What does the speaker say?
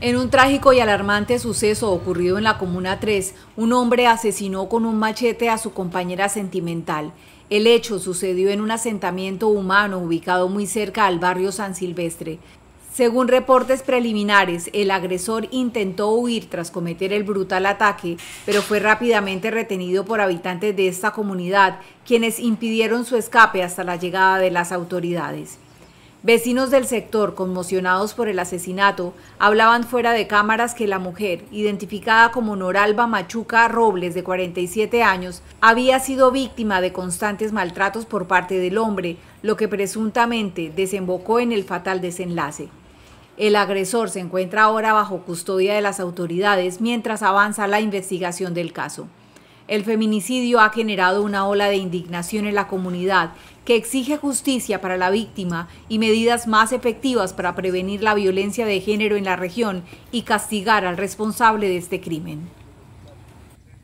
En un trágico y alarmante suceso ocurrido en la Comuna 3, un hombre asesinó con un machete a su compañera sentimental. El hecho sucedió en un asentamiento humano ubicado muy cerca al barrio San Silvestre. Según reportes preliminares, el agresor intentó huir tras cometer el brutal ataque, pero fue rápidamente retenido por habitantes de esta comunidad, quienes impidieron su escape hasta la llegada de las autoridades. Vecinos del sector, conmocionados por el asesinato, hablaban fuera de cámaras que la mujer, identificada como Noralba Machuca Robles, de 47 años, había sido víctima de constantes maltratos por parte del hombre, lo que presuntamente desembocó en el fatal desenlace. El agresor se encuentra ahora bajo custodia de las autoridades mientras avanza la investigación del caso. El feminicidio ha generado una ola de indignación en la comunidad que exige justicia para la víctima y medidas más efectivas para prevenir la violencia de género en la región y castigar al responsable de este crimen.